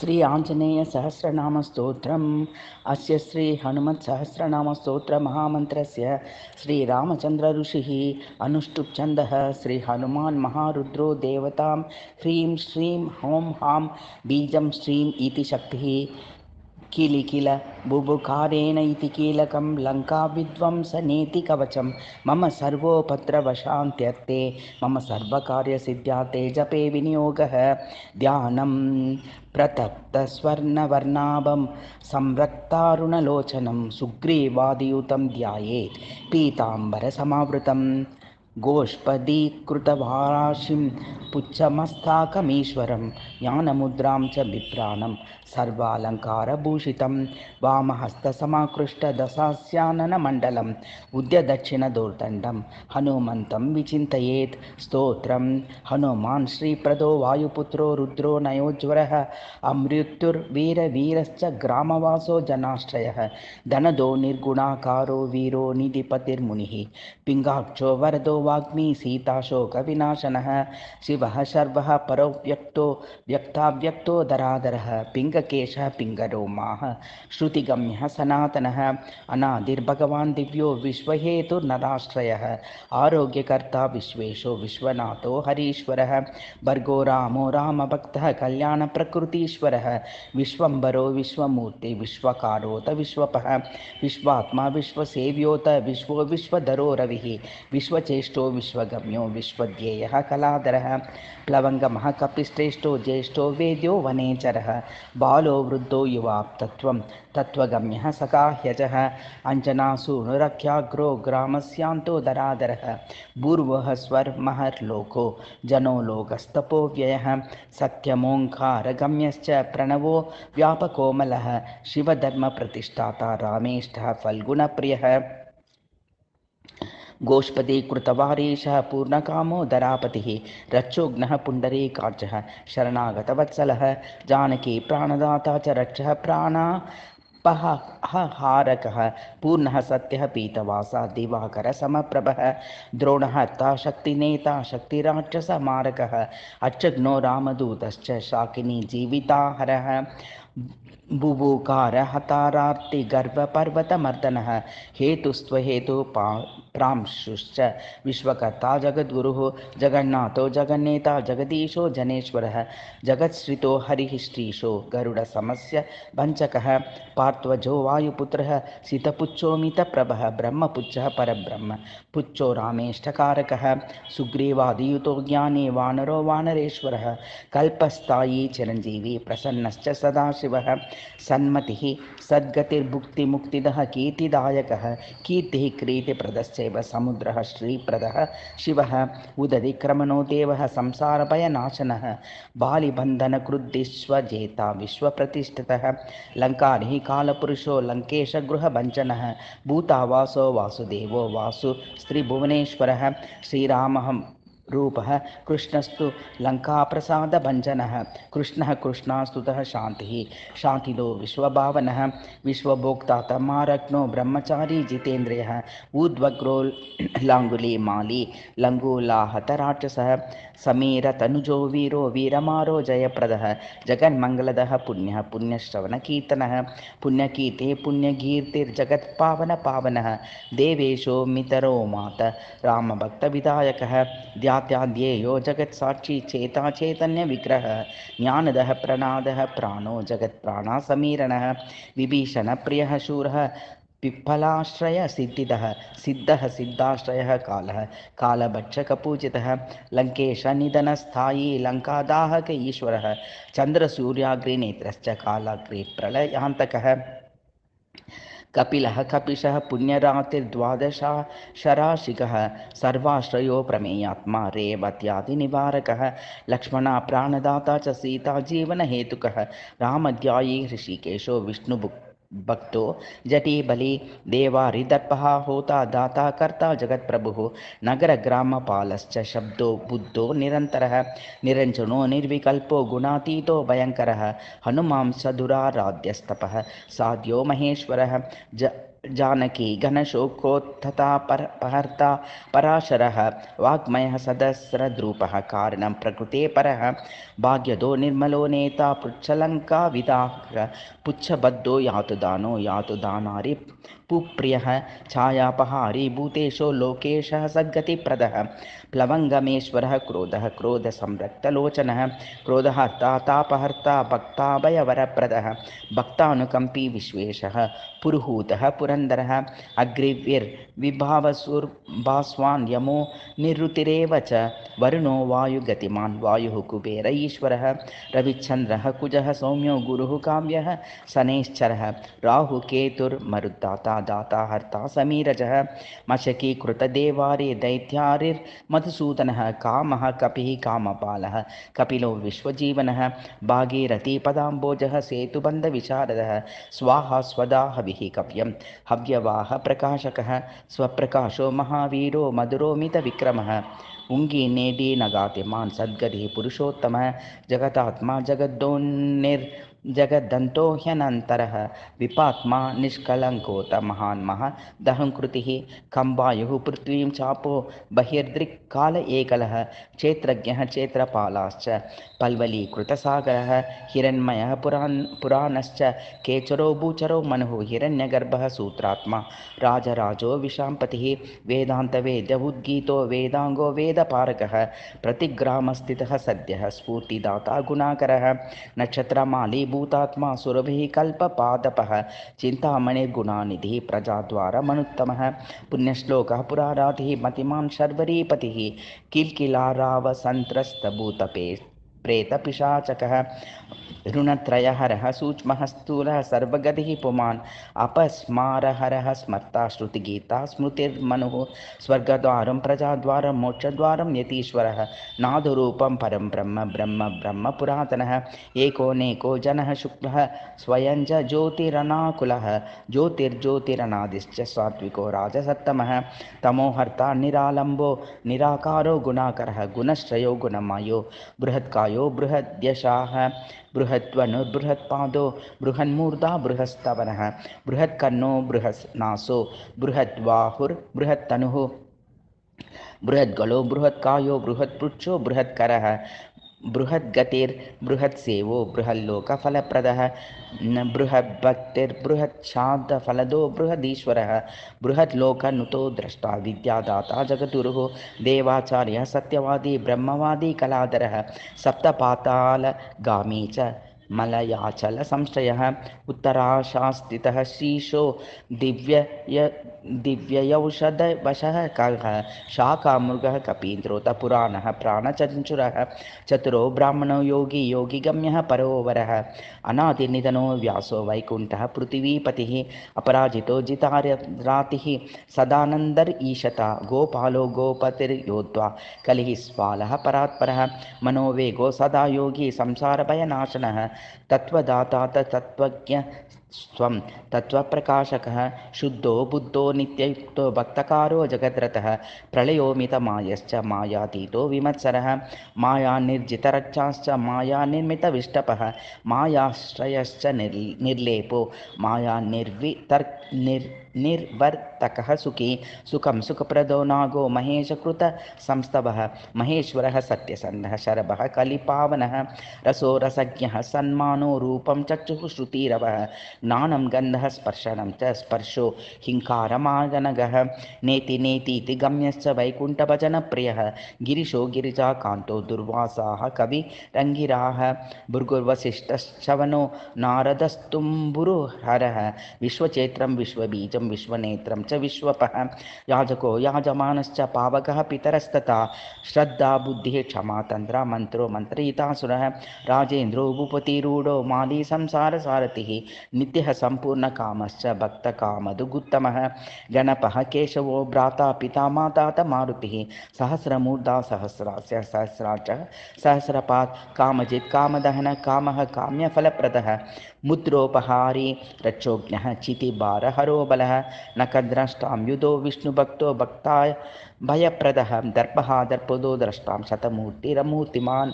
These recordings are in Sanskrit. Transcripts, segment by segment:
श्री आंजनेय सहस्रनाम स्तोत्रम अस्य श्री हनुमत सहस्रनाम स्तोत्र महामंत्रस्य ऋषि अनुष्टुप छंद श्री हनुमान महारुद्रो देवताम ह्रीं श्रीं हौं हां बीजं श्रीं शक्ति किलि किल बुबुकारेण इति कीलकं कवचं मम सर्वोपत्रवशान्त्यर्थे मम सर्वकार्यसिद्ध्या जपे विनियोगः ध्यानं प्रतप्तस्वर्णवर्णाभं संरक्तारुणलोचनं सुग्रीवादियुतं ध्यायेत् पीताम्बरसमावृतम् गोष्पदीकृतवाराशिं पुच्छमस्ताकमीश्वरं ज्ञानमुद्रां च विप्राणं सर्वालङ्कारभूषितं वामहस्तसमाकृष्टदशास्याननमण्डलम् उद्यदक्षिणदोर्दण्डं हनुमन्तं विचिन्तयेत् स्तोत्रं हनुमान् श्रीप्रदो वायुपुत्रो रुद्रो नयोज्वरः अमृत्युर्वीरवीरश्च ग्रामवासो जनाश्रयः धनदो निर्गुणाकारो वीरो निधिपतिर्मुनिः पिङ्गाक्षो वरदो वाग्मी सीताशोक विनाशनः शिव शर्व पर व्यक्तो व्यक्ताव्यक्तोदरादरः पिङ्गकेशः पिङ्गरोमाः श्रुतिगम्य सनातन अनादिर्भगवान् दिव्यो विश्वहेतुर्नदाश्रयः आरोग्यकर्ता विश्वेशो विश्वनाथो हरीश्वर भर्गो रामो राम भक्त कल्याण प्रकृतीश्वर विश्वंबरो विश्वमूर्ति विश्वकारोत विश्वपः विश्वात्मा विश्वसेव्योत विश्वो विश्वधरो रवि विश्वचेष श्रेष्ठो विश्वगम्यो विश्वज्ञेयः कलाधरः प्लवङ्गमः कपिश्रेष्ठो ज्येष्ठो वेद्यो वनेचरः बालो वृद्धो युवाप्तत्वं तत्त्वगम्यः सकाह्यजः अञ्जनासु नुरख्याग्रो ग्रामस्यान्तो दरादरः भूर्वः स्वर्महर्लोको जनो लोकस्तपो व्ययः सत्यमोङ्कारगम्यश्च प्रणवो व्यापकोमलः शिवधर्मप्रतिष्ठाता रामेष्ठः फल्गुणप्रियः गोष्पदे कृतवारेशः पूर्णकामो धरापतिः रक्षोघ्नः पुण्डरीकार्जः पुण्डरे काचः शरणागतवत्सलः जानकी प्राणदाता च रक्षः प्राणापहारकः पूर्णः सत्यः पीतवासा दिवाकर समप्रभः ताशक्तिनेता शक्तिनेता शक्तिराक्षसमारकः अच्छग्नो रामदूतश्च शाकिनी जीविताहरः बुबुकार हतारार्ति मर्दन हेतुस्व हेतु प्रांशुश्च विश्वकर्ता जगद्गुरु जगन्नाथो जगन्नेता जगदीशो जनेश्वर जगत्स्रितो हरिश्रीशो श्रीशो समस्य भञ्चकः पार्थ्वजो मित प्रभ ब्रह्मपुच्छ परब्रह्म पुच्छो रामेष्टकारकः सुग्रीवादियुतो ज्ञानी वानरो वानरेश्वर कल्पस्थायी चिरंजीवी प्रसन्नश्च सदाशिव शिवः सन्मतिः सद्गतिर्भुक्तिमुक्तिदः कीर्तिदायकः कीर्तिः क्रीतिप्रदश्चैव समुद्रः श्रीप्रदः शिवः उदधिक्रमणो देवः संसारभयनाशनः बालिबन्धनकृद्धिष्वजेता विश्वप्रतिष्ठितः लङ्कारिः कालपुरुषो लङ्केशगृहवञ्चनः भूतावासो वासुदेवो वासु स्त्रीभुवनेश्वरः श्रीरामः रूपः कृष्णस्तु लङ्काप्रसादभञ्जनः कृष्णः कृष्णास्तुतः शान्तिः शान्तिलो विश्वभावनः विश्वभोक्ता तमारग्नो ब्रह्मचारी जितेन्द्रियः लाङ्गुली माली लङ्गूलाहतराक्षसः समीरतनुजो वीरो वीरमारो जयप्रदः जगन्मङ्गलदः पुण्यः पुण्यश्रवणकीर्तनः पुण्यकीर्ते पुण्यकीर्तिर्जगत्पावनपावनः देवेशो मितरो मात रामभक्तविदायकः ध्यात्या ध्येयो जगत्साक्षी चेताचैतन्यविग्रहः ज्ञानदः प्रणादः प्राणो जगत्प्राणासमीरणः विभीषणप्रियः शूरः पिप्पलाश्रयसिद्धितः सिद्धः सिद्धाश्रयः कालः कालभक्षकपूजितः लङ्केशनिधनस्थायी लङ्कादाहक ईश्वरः चन्द्रसूर्याग्रिनेत्रश्च कालाग्रिप्रलयान्तकः कपिलः कपिशः शराशिकः सर्वाश्रयो प्रमेयात्मा रेवत्यादिनिवारकः प्राणदाता च सीता जीवनहेतुकः रामध्यायी हृषिकेशो विष्णुभुक् भक्तो बलि देवा हृदर्पः होता दाता कर्ता जगत्प्रभुः नगरग्रामपालश्च शब्दो बुद्धो निरन्तरः निरञ्जनो निर्विकल्पो गुणातीतो भयङ्करः हनुमां साध्यो महेश्वरः ज जानकी घनशोकोत्थता पर पहर्ता पराशरः वाग्मयः सदस्रद्रूपः कारणं प्रकृते परः भाग्यदो निर्मलो नेता पुच्छलङ्काविदा पुच्छबद्धो यातु दानो यातुदानारि पुप्रियः छायापहारी भूतेशो लोकेशः सद्गतिप्रदः प्लवङ्गमेश्वरः क्रोधः क्रोधसंरक्तलोचनः क्रोधहर्ता तापहर्ता भक्ताभयवरप्रदः भक्तानुकम्पी विश्वेशः पुरुहूतः पुरन्दरः अग्रिव्यर्विभावसुर्भास्वान् यमो निरुतिरेव च वरुणो वायुगतिमान् वायुः कुबेर ईश्वरः रविच्छन्द्रः कुजः सौम्यो गुरुः काव्यः शनेश्चरः राहुकेतुर्मरुद्धात् दाता हर्ता समीरजः दैत्यारिर्मधुसूदनः कामः कपिः कामपालः कपिलो विश्वजीवनः भागीरथीपदाम्बोजः सेतुबन्धविशारदः स्वाहा स्वदाहविः कव्यं हव्यवाह प्रकाशकः स्वप्रकाशो महावीरो मधुरोमितविक्रमः उङ्गी नेडी नगातिमान् सद्गतिः पुरुषोत्तमः जगतात्मा जगद्दोन्निर् जगद्दन्तो ह्यनन्तरः विपात्मा दहङ्कृतिः कम्बायुः पृथ्वीं चापो काल एकलः क्षेत्रज्ञः क्षेत्रपालाश्च पल्वलीकृतसागरः हिरण्मयः पुरान् पुराणश्च केचरो भूचरो मनुः हिरण्यगर्भः सूत्रात्मा राजराजो विशाम्पतिः उद्गीतो वेदाङ्गो वेदपारकः प्रतिग्रामस्थितः सद्यः स्फूर्तिदाता गुणाकरः नक्षत्रमाली भूतात्मा सुरभिः कल्पपादपः चिन्तामणिर्गुणानिधिः प्रजाद्वार मनुत्तमः पुण्यश्लोकः पुराराधिः रातिः मतिमान् शर्वरीपतिः किल्किलारावसन्त्रस्तभूतपे प्रेतपिशाचकः ऋणत्रयहरः सूक्ष्मः स्थूलः सर्वगतिः पुमान् अपस्मारहरः स्मर्ता श्रुतिगीता स्मृतिर्मनुः स्वर्गद्वारं प्रजाद्वारं मोक्षद्वारं यतीश्वरः नादुरूपं परं ब्रह्म ब्रह्म पुरातनः एको नेको जनः शुक्लः स्वयं च ज्योतिरनाकुलः ज्योतिर्ज्योतिरनादिश्च सात्विको राजसत्तमः तमोहर्ता निरालम्बो निराकारो गुणाकरः गुणश्रयो गुणमायो बृहत्कायो बृहद्यशाः बृहद्वनु बृहत्पादो बृहन्मूर्धा बृहस्तवनः बृहत्कर्णो बृहस्नासो बृहद्बाहुर्बृहत्तनुः बृहद्गलो बृहत्कायो बृहत्पृच्छो बृहत्करः बृहद्गतिर्बृहत्सेवो बृहल्लोकफलप्रदः बृहद्भक्तिर्बृहच्छान्तफलदो बृहदीश्वरः बृहद् लोकनुतो द्रष्टा विद्यादाता जगतुरुः देवाचार्यः कलादरः सप्तपातालगामी च मलयाचलसंशयः उत्तराशास्तितः शीशो दिव्यय दिव्ययौषधवशः कः शाकामृगः कपीन्द्रोतपुराणः प्राणचञ्चुरः चतुरो ब्राह्मणो योगी योगिगम्यः परोवरः अनादिनिधनो व्यासो वैकुण्ठः पृथिवीपतिः अपराजितो सदानन्दर् ईशता गोपालो गोपतिर्योध्वा कलिः स्वालः परात्परः मनोवेगो सदा योगी संसारभयनाशनः तत्त्वदाता तत्त्वज्ञ स्वं तत्त्वप्रकाशकः शुद्धो बुद्धो नित्ययुक्तो भक्तकारो जगद्रथः प्रलयो मायातीतो विमत्सरः मायानिर्जितरक्षाश्च मायानिर्मितविष्टपः मायाश्रयश्च निर् निर्लेपो मायानिर्वितर् निर् निर्वर्तकः सुखी सुखं सुखप्रदो नागो महेशकृतसंस्तवः महेश्वरः सत्यसन्धः शरभः कलिपावनः रसो रसज्ञः सन्मानो रूपं चक्षुः श्रुतिरवः नानं गन्धः स्पर्शनं च स्पर्शो हिङ्कारमागनगः नेति नेति इति गम्यश्च वैकुण्ठभजनप्रियः गिरिशो कान्तो दुर्वासाः कविरङ्गिराः भुर्गुर्वसिष्ठश्छश्छवनो नारदस्तुम्बुरुहरः विश्वचेत्रं विश्वबीजं विश्वनेत्रं च विश्वपः याजको याजमानश्च पावकः पितरस्तथा श्रद्धा बुद्धिः क्षमा तन्त्रा मन्त्रो मन्त्रयितासुरः राजेन्द्रो भूपतिरूढो संसारसारथिः नि भक्त काम भक्तकामदुगुत्तमः गणप केशवो भ्राता पिता माता च सहस्रमूर्धा सहस्रा सहस्राच सहस्रपात् कामजित् कामदहन काम्य फलप्रद मुद्रोपहारी रक्षोज्ञः चितिभारहरो बल नखद्रष्टां युदो विष्णुभक्त भक्ता भयप्रदः दर्पः दर्पदो द्रष्टां शतमूर्तिरमूर्तिमान्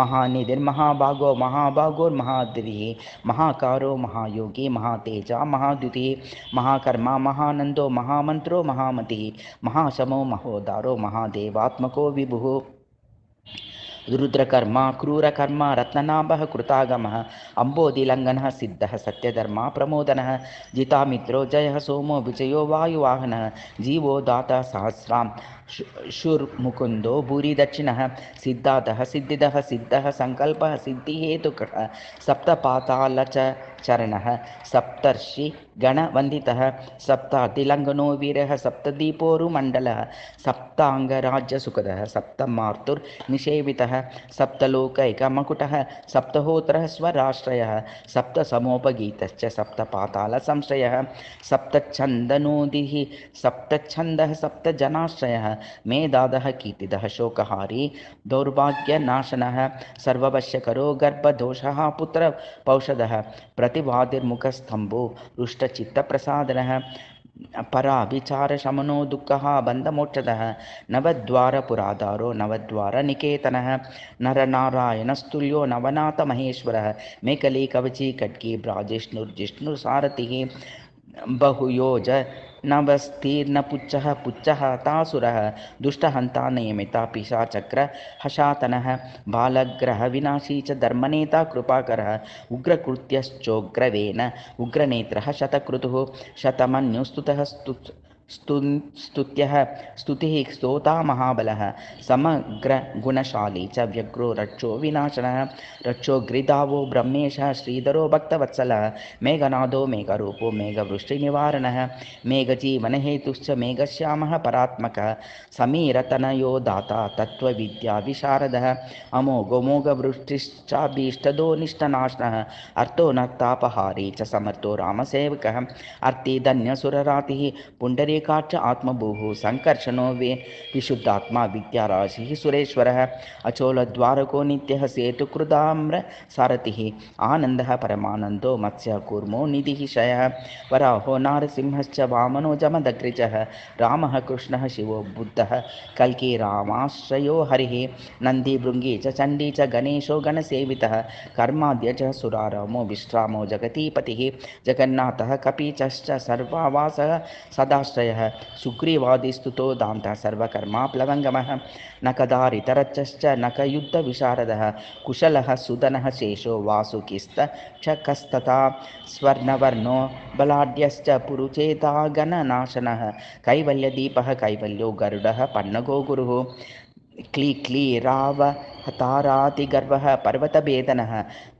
महानिधिर्महाभागो महाभागोर्महाद्रिः महाकारो महायोगी महातेजा महाद्युतिः महाकर्मा महानन्दो महामन्त्रो महामतिः महाशमो महोदारो महादेवात्मको विभुः रुद्रकर्मा क्रूरकर्मा रत्ननाभः कृतागमः अम्बोधिलङ्घनः सिद्धः सत्यधर्मा प्रमोदनः जितामित्रो जयः सोमो विजयो वायुवाहनः जीवो दाता सहस्रां शु शुर्मुकुन्दो भूरिदक्षिणः सिद्धादः सिद्धिदः सिद्धः सङ्कल्पः सिद्धिहेतुकः सप्तपातालचरणः सप्तर्षि गणवन्दितः सप्तातिलङ्घनो वीरः सप्तदीपोरुमण्डलः सप्ताङ्गराज्यसुखदः सप्तमार्तुर्निषेवितः सप्तलोकैकमकुटः सप्तहोत्रः स्वराश्रयः सप्तसमोपगीतश्च सप्तपातालसंश्रयः सप्तच्छन्दनोदिः सप्तच्छन्दः सप्तजनाश्रयः मेधादः कीर्तिदः शोकहारी दौर्भाग्यनाशनः सर्ववश्यकरो गर्भदोषः पुत्रपौषधः प्रतिवादिर्मुखस्तम्भो रुष्ट चित्तप्रसादनः विचारशमनो दुःखः बन्धमोक्षदः नवद्वारपुराधारो नवद्वारनिकेतनः नरनारायणस्तुल्यो नवनाथमहेश्वरः मेखली कवचि ब्राजिष्णुर्जिष्णुसारथिः बहुयोज नवस्तीर्णपुच्छः पुच्छः तासुरः दुष्टहन्ता नियमिता पिशाचक्र हशातनः बालग्रहविनाशी च धर्मनेता कृपाकरः उग्रकृत्यश्चोग्रवेण उग्रनेत्रः शतक्रतुः शतमन्युस्तुतः स्तु स्तुत्यः स्तुतिः महाबलः समग्रगुणशाली च व्यग्रो रक्षो विनाशनः रक्षोग्रिधावो ब्रह्मेशः श्रीधरो भक्तवत्सलः मेघनादो मेघरूपो मेघवृष्टिनिवारणः मेघजीवनहेतुश्च मेघश्यामः परात्मकः समीरतनयो दाता तत्त्वविद्याविशारदः निष्ठनाशनः अर्थो तापहारी च समर्थो रामसेवकः अर्थीधन्यसुररातिः पुण्डरी एकाच्च आत्मभूः संकर्षणो विशुद्धात्मा विद्याराशिः सुरेश्वरः अचोलद्वारको नित्यः सेतुकृदाम्रसारथिः आनन्दः परमानन्दो मत्स्य कूर्मो निधिः शयः वराहो नारसिंहश्च वामनो जमदग्रिजः रामः कृष्णः शिवो बुद्धः कल्के रामाश्रयो हरिः नन्दीभृङ्गे च चण्डी च गणेशो गणसेवितः कर्माद्यजः सुरारमो विश्रामो जगतीपतिः जगन्नाथः कपिचश्च सर्वा वासः सदाश्रय सर्वकर्मा प्लवङ्गमः न कयुद्धविशारदः कुशलः सुदनः शेषो वासुकिस्तक्षकस्तथा स्वर्णवर्णो बलाढ्यश्च पुरुचेतागणनाशनः कैवल्यदीपः कैवल्यो गरुडः पन्नगोगुरुः क्ली क्ली क्लीक्ली हतारातिगर्वः पर्वतभेदनः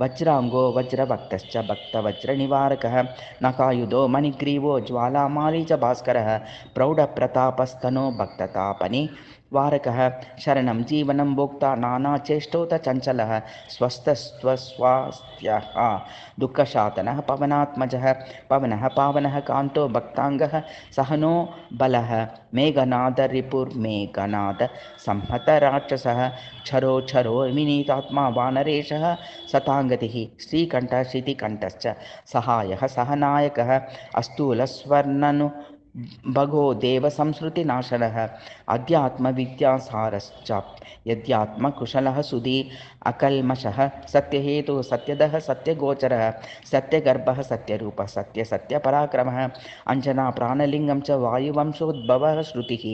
वज्राङ्गो वज्रभक्तश्च भक्तवज्रनिवारकः नकायुधो मणिग्रीवो भास्करः प्रौढप्रतापस्तनो भक्ततापनि वारकः शरणं जीवनं भोक्ता नाना चेष्टोत चञ्चलः स्वस्थस्वस्वास्थ्यः दुःखशातनः पवनात्मजः पवनः पावनः कान्तो भक्ताङ्गः सहनो बलः मेघनादरिपुर्मेघनाथसंहतराक्षसः छरो छरो विनीतात्मा वानरेशः सताङ्गतिः श्रीकण्ठः श्रीतिकण्ठश्च सहायः सहनायकः अस्थूलस्वर्ननु भगो अध्यात्मविद्यासारश्च यद्यात्मकुशलः सुधि अकल्मषः सत्यदः सत्यगोचरः सत्यगर्भः सत्यरूपः सत्यसत्यपराक्रमः अञ्जना प्राणलिङ्गं च वायुवंशोद्भवः श्रुतिः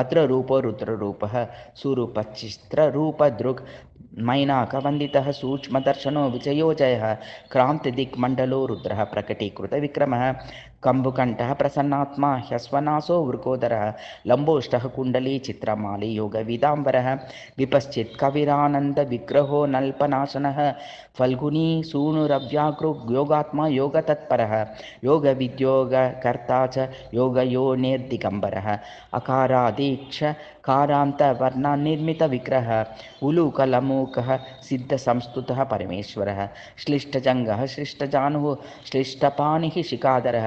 भद्ररूपो रुद्ररूपः मैनाकवन्दितः सूक्ष्मदर्शनो विजयोजयः क्रान्तिदिक्मण्डलो रुद्रः प्रकटीकृतविक्रमः कम्बुकण्ठः प्रसन्नात्मा ह्यस्वनासो वृकोदरः लम्बोष्टः कुण्डली चित्रमाली योगविदाम्बरः विपश्चित् कविरानन्दविग्रहो नल्पनाशनः फल्गुनीसूनुरव्याकृ योगात्मा योगतत्परः योगविद्योगकर्ता च अकारादीक्ष कारान्तवर्णनिर्मितविग्रहः उलूकलमूकः सिद्धसंस्तुतः परमेश्वरः श्लिष्टजङ्गः श्लिष्टजानुः श्लिष्टपाणिः शिकादरः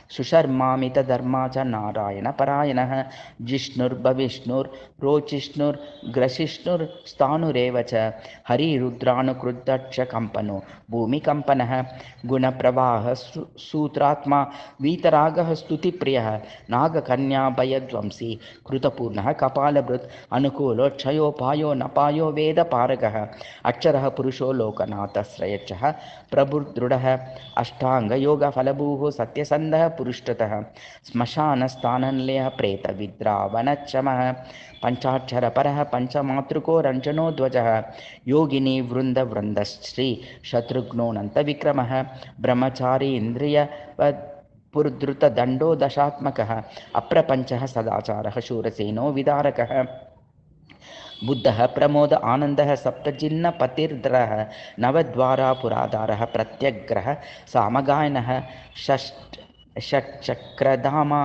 सुशर्मामितधर्मा च नारायणपरायणः जिष्णुर्बविष्णुर् च हरिरुद्रानुकृद्धक्षकम्पनो भूमिकम्पनः गुणप्रवाह सूत्रात्मा वीतरागः स्तुतिप्रियः नागकन्याभयध्वंसी कृतपूर्णः कपालभृत् अनुकूलो क्षयोपायो वेदपारगः अक्षरः पुरुषो लोकनाथश्रयच्छः प्रभुर्दृढः अष्टाङ्गयोगफलभूः सत्यसन्धः श्मशानस्थानलयः प्रेतविद्रावनक्षमः पञ्चाक्षरपरः पञ्चमातृको रञ्जनो ध्वजः योगिनी वृन्दवृन्दश्री शत्रुघ्नोऽनन्तविक्रमः ब्रह्मचारी पुरुद्रुतदण्डो दशात्मकः अप्रपञ्चः सदाचारः शूरसेनो विदारकः बुद्धः प्रमोद आनन्दः सप्तजिन्नपतिर्द्रः नवद्वारा पुराधारः प्रत्यग्रः सामगायनः ष्चक्रधामा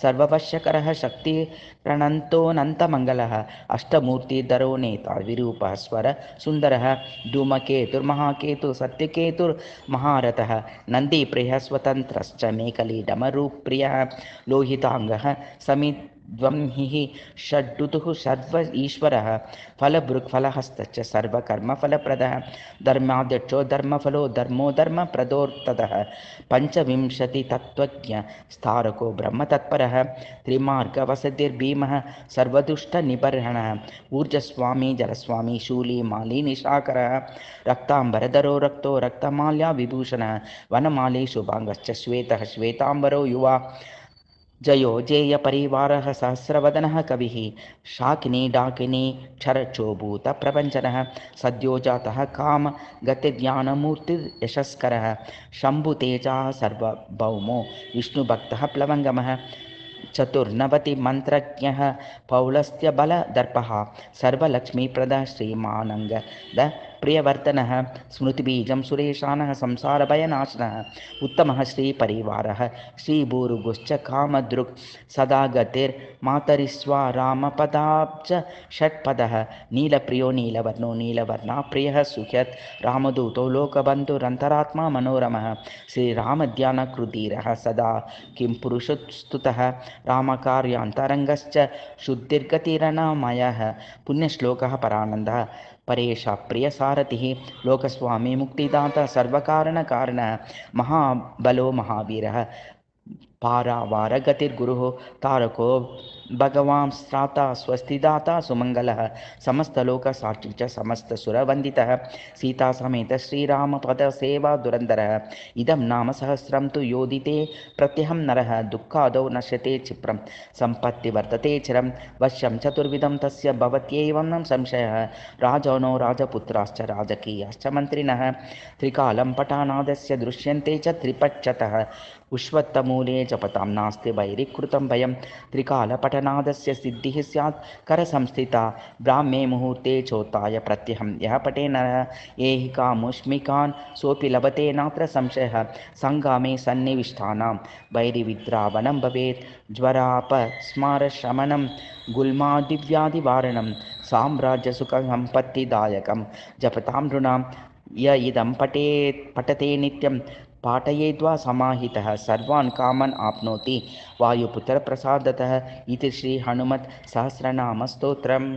सर्ववश्यकरः शक्ति शक्तिरणन्तोऽनन्तमङ्गलः अष्टमूर्तिधरो नेता विरूपः स्वर सुन्दरः धूमकेतुर्महाकेतु सत्यकेतुर्महारथः नन्दीप्रियः स्वतन्त्रश्च मेखली डमरुप्रियः लोहिताङ्गः समि ध्वंहिः षड् ऋतुः सर्व ईश्वरः फलभृक्फलहस्तश्च सर्वकर्मफलप्रदः धर्माध्यक्षो धर्मफलो धर्मो धर्मप्रदोर्तदः पञ्चविंशतितत्त्वज्ञ स्थारको ब्रह्मतत्परः त्रिमार्गवसतिर्भीमः सर्वदुष्टनिबर्हणः ऊर्जस्वामी जलस्वामी शूलिमालिनिशाकरः रक्ताम्बरधरो रक्तो विभूषणः वनमाली शुभांगश्च श्वेतः श्वेताम्बरो युवा जयो जेयपरिवारः सहस्रवदनः कविः शाकिनी डाकिनी क्षरचोभूतप्रपञ्चनः सद्यो जातः कामगतिज्ञानमूर्तिर्यशस्करः शम्भुतेजाः सर्वभौमो विष्णुभक्तः प्लवङ्गमः चतुर्नवतिमन्त्रज्ञः पौलस्त्यबलदर्पः सर्वलक्ष्मीप्रदा श्रीमानङ्ग प्रियवर्तनः स्मृतिबीजं सुरेशानः संसारभयनाशनः उत्तमः श्रीपरिवारः श्रीभूरुगुश्च कामदृक् सदा गतिर्मातरिस्वा रामपदाब्ज षट्पदः नीलप्रियो नीलवर्णो प्रियः सुख्यत् रामदूतो लोकबन्धुरन्तरात्मा मनोरमः श्रीरामध्यानकृधीरः सदा किं पुरुषोत्स्तुतः रामकार्यान्तरङ्गश्च शुद्धीर्गतिरणमयः पुण्यश्लोकः परानन्दः परेश प्रियसारथिः लोकस्वामी मुक्तिदाता सर्वकारणकारण महाबलो महावीरः पारावारगतिर्गुरुः तारको भगवान् स्राता स्वस्तिदाता सुमङ्गलः समस्तलोकसाक्षी च समस्त सुरवन्दितः सीतासमेत श्रीरामपदसेवाधुरन्धरः इदं नामसहस्रं तु योदिते प्रत्यहं नरः दुःखादौ नश्यते क्षिप्रं वर्तते चिरं वश्यं चतुर्विधं तस्य भवत्येवं संशयः राजनो राजपुत्राश्च राजकीयाश्च मन्त्रिणः त्रिकालं पटानादस्य दृश्यन्ते च त्रिपक्षतः पुष्वत्थमूले जपतां नास्ति वैरीकृतं भयं त्रिकालपटनादस्य सिद्धिः स्यात् करसंस्थिता ब्राह्मे मुहूर्ते चोताय प्रत्यहं यः पटे न एहिहिकामुष्मिकान् सोऽपि लभते नात्र संशयः सङ्गामे सन्निविष्टानां वैरिविद्रावनं भवेत् ज्वरापस्मारशमनं गुल्मादिव्याधिवारणं साम्राज्यसुखसम्पत्तिदायकं जपतां नृणां य इदं पठेत् पठते नित्यं पाठयित्वा समाहितः सर्वान् कामान् आप्नोति वायुपुत्रप्रसादतः इति श्रीहनुमत्सहस्रनामस्तोत्रम्